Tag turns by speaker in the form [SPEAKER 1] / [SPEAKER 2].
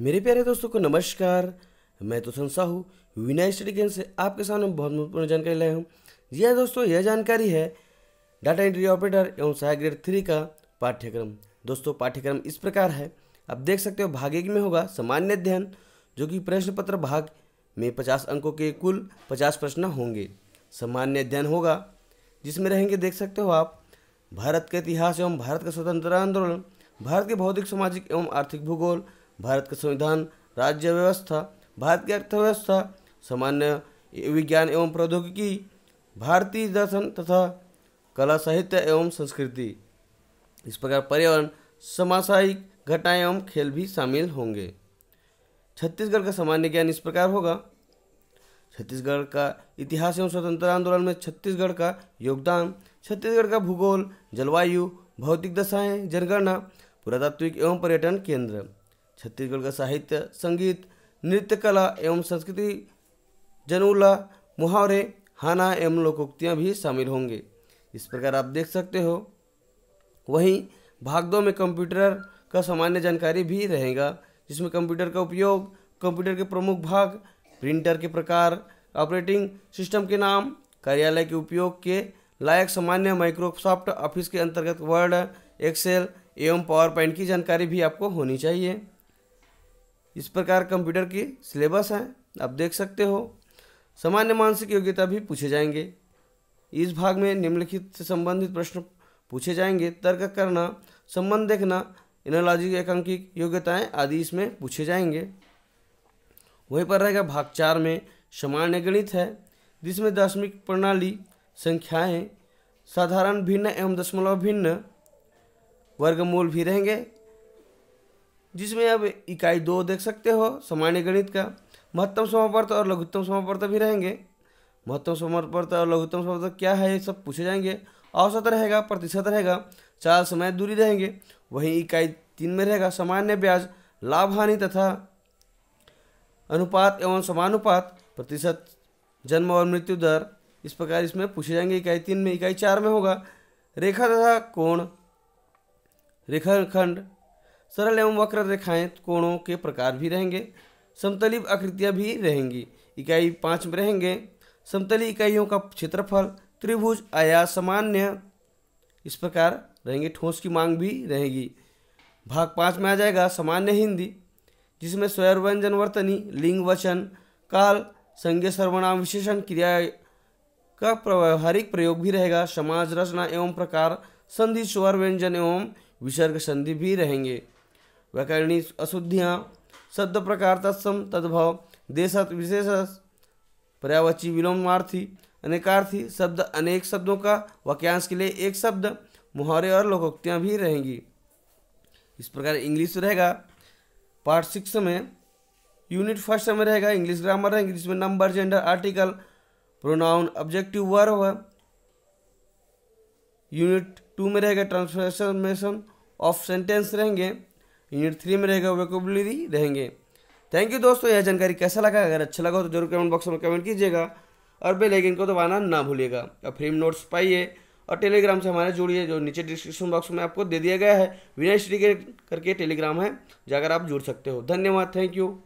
[SPEAKER 1] मेरे प्यारे दोस्तों को नमस्कार मैं तो साहू विनय स्टडी केंद्र से आपके सामने बहुत महत्वपूर्ण जानकारी लाया हूँ यह हाँ दोस्तों यह जानकारी है डाटा एंट्री ऑपरेटर एवं सहायक ग्रेड थ्री का पाठ्यक्रम दोस्तों पाठ्यक्रम इस प्रकार है आप देख सकते हो भाग एक में होगा सामान्य अध्ययन जो कि प्रश्न पत्र भाग में पचास अंकों के कुल पचास प्रश्न होंगे सामान्य अध्ययन होगा जिसमें रहेंगे देख सकते हो आप भारत के इतिहास एवं भारत का स्वतंत्रता आंदोलन भारत के भौतिक सामाजिक एवं आर्थिक भूगोल भारत का संविधान राज्य व्यवस्था भारत की अर्थव्यवस्था सामान्य विज्ञान एवं प्रौद्योगिकी भारतीय दर्शन तथा कला साहित्य एवं संस्कृति इस प्रकार पर्यावरण समासायिक घटनाएं एवं खेल भी शामिल होंगे छत्तीसगढ़ का सामान्य ज्ञान इस प्रकार होगा छत्तीसगढ़ का इतिहास एवं स्वतंत्रता आंदोलन में छत्तीसगढ़ का योगदान छत्तीसगढ़ का भूगोल जलवायु भौतिक दशाएं जनगणना पुरातात्विक एवं पर्यटन केंद्र छत्तीसगढ़ का साहित्य संगीत नृत्य कला एवं संस्कृति जनूला मुहावरे हाना एवं लोकोक्तियाँ भी शामिल होंगे इस प्रकार आप देख सकते हो वहीं भाग दो में कंप्यूटर का सामान्य जानकारी भी रहेगा जिसमें कंप्यूटर का उपयोग कंप्यूटर के प्रमुख भाग प्रिंटर के प्रकार ऑपरेटिंग सिस्टम के नाम कार्यालय के उपयोग के लायक सामान्य माइक्रोसॉफ्ट ऑफिस के अंतर्गत वर्ड एक्सेल एवं पावर पॉइंट की जानकारी भी आपको होनी चाहिए इस प्रकार कंप्यूटर के सिलेबस हैं आप देख सकते हो सामान्य मानसिक योग्यता भी पूछे जाएंगे इस भाग में निम्नलिखित से संबंधित प्रश्न पूछे जाएंगे तर्क करना संबंध देखना इनोलॉजी एकांकिक योग्यताएं आदि इसमें पूछे जाएंगे वहीं पर रहेगा भाग चार में सामान्य गणित है जिसमें दशमिक प्रणाली संख्याएं साधारण भिन्न एवं दशमलव भिन्न वर्गमूल भी रहेंगे जिसमें अब इकाई दो देख सकते हो सामान्य गणित का महत्तम समापर्त और लघुत्तम समापर्त भी रहेंगे महत्तम समापर्त और लघुत्तम समापर्त क्या है ये सब पूछे जाएंगे औसत रहेगा प्रतिशत रहेगा चार समय दूरी रहेंगे वहीं इकाई तीन में रहेगा सामान्य ब्याज लाभ हानि तथा अनुपात एवं समानुपात प्रतिशत जन्म और मृत्यु दर इस प्रकार इसमें पूछे जाएंगे इकाई तीन में इकाई चार में होगा रेखा तथा कोण रेखाखंड सरल एवं वक्र रेखाएं कोणों के प्रकार भी रहेंगे समतली आकृतियाँ भी रहेंगी इकाई पाँच में रहेंगे समतली इकाइयों का क्षेत्रफल त्रिभुज आया सामान्य इस प्रकार रहेंगे ठोस की मांग भी रहेगी भाग पाँच में आ जाएगा सामान्य हिंदी जिसमें स्वयं व्यंजन वर्तनी लिंग वचन काल संज्ञ सर्वनाम विशेषण क्रिया का व्यवहारिक प्रयोग भी रहेगा समाज रचना एवं प्रकार संधि स्वर व्यंजन एवं विसर्ग संधि भी रहेंगे व्याकरणी अशुद्धियाँ शब्द प्रकार तत्सम तद्भव देशत विशेष पर्यावची विलोमार्थी अनेकार्थी शब्द अनेक शब्दों का वाक्यांश के लिए एक शब्द मुहावरे और लोकोक्तियाँ भी रहेंगी इस प्रकार इंग्लिश रहेगा पार्ट सिक्स में यूनिट फर्स्ट में रहेगा इंग्लिश ग्रामर रहेंगे जिसमें number gender article pronoun objective verb unit two में रहेगा ट्रांसफॉर्मेशन ऑफ सेंटेंस रहेंगे यूनिट थ्री में रहेगा वोकेबुलरी रहेंगे थैंक यू दोस्तों यह जानकारी कैसा लगा अगर अच्छा लगा तो जरूर कमेंट बॉक्स में कमेंट कीजिएगा और बेल लेकिन को दबाना ना भूलिएगा और फ्रीम नोट्स पाइए और टेलीग्राम से हमारे जुड़िए जो नीचे डिस्क्रिप्शन बॉक्स में आपको दे दिया गया है विनय श्री करके टेलीग्राम है जाकर आप जुड़ सकते हो धन्यवाद थैंक यू